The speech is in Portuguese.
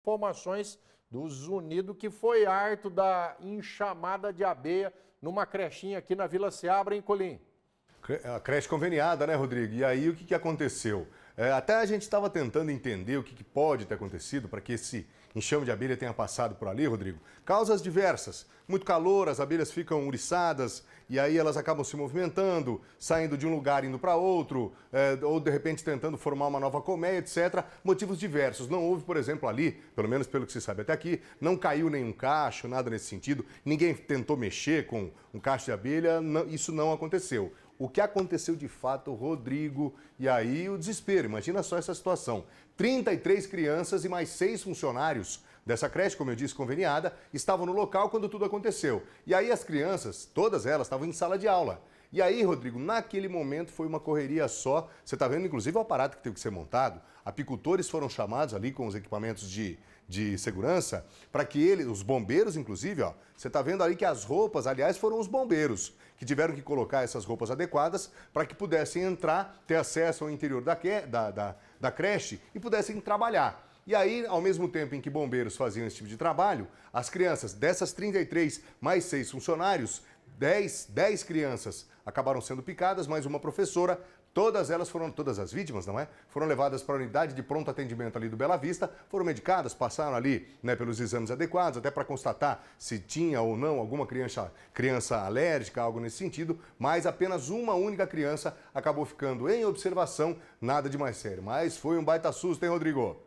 informações dos Unidos que foi harto da enxamada de abeia numa crechinha aqui na Vila Seabra, em Colim. A creche conveniada, né, Rodrigo? E aí o que, que aconteceu? É, até a gente estava tentando entender o que, que pode ter acontecido para que esse enxame de abelha tenha passado por ali, Rodrigo. Causas diversas. Muito calor, as abelhas ficam uriçadas e aí elas acabam se movimentando, saindo de um lugar, indo para outro, é, ou de repente tentando formar uma nova colmeia, etc. Motivos diversos. Não houve, por exemplo, ali, pelo menos pelo que se sabe até aqui, não caiu nenhum cacho, nada nesse sentido. Ninguém tentou mexer com um cacho de abelha, não, isso não aconteceu o que aconteceu de fato, Rodrigo, e aí o desespero. Imagina só essa situação. 33 crianças e mais seis funcionários dessa creche, como eu disse, conveniada, estavam no local quando tudo aconteceu. E aí as crianças, todas elas, estavam em sala de aula. E aí, Rodrigo, naquele momento foi uma correria só. Você está vendo, inclusive, o aparato que teve que ser montado. Apicultores foram chamados ali com os equipamentos de, de segurança para que ele, os bombeiros, inclusive, ó, você está vendo ali que as roupas, aliás, foram os bombeiros que tiveram que colocar essas roupas adequadas para que pudessem entrar, ter acesso ao interior da, da, da, da creche e pudessem trabalhar. E aí, ao mesmo tempo em que bombeiros faziam esse tipo de trabalho, as crianças dessas 33 mais seis funcionários 10, 10 crianças acabaram sendo picadas, mais uma professora. Todas elas foram, todas as vítimas, não é? Foram levadas para a unidade de pronto atendimento ali do Bela Vista, foram medicadas, passaram ali né, pelos exames adequados, até para constatar se tinha ou não alguma criança, criança alérgica, algo nesse sentido, mas apenas uma única criança acabou ficando em observação, nada de mais sério. Mas foi um baita susto, hein, Rodrigo?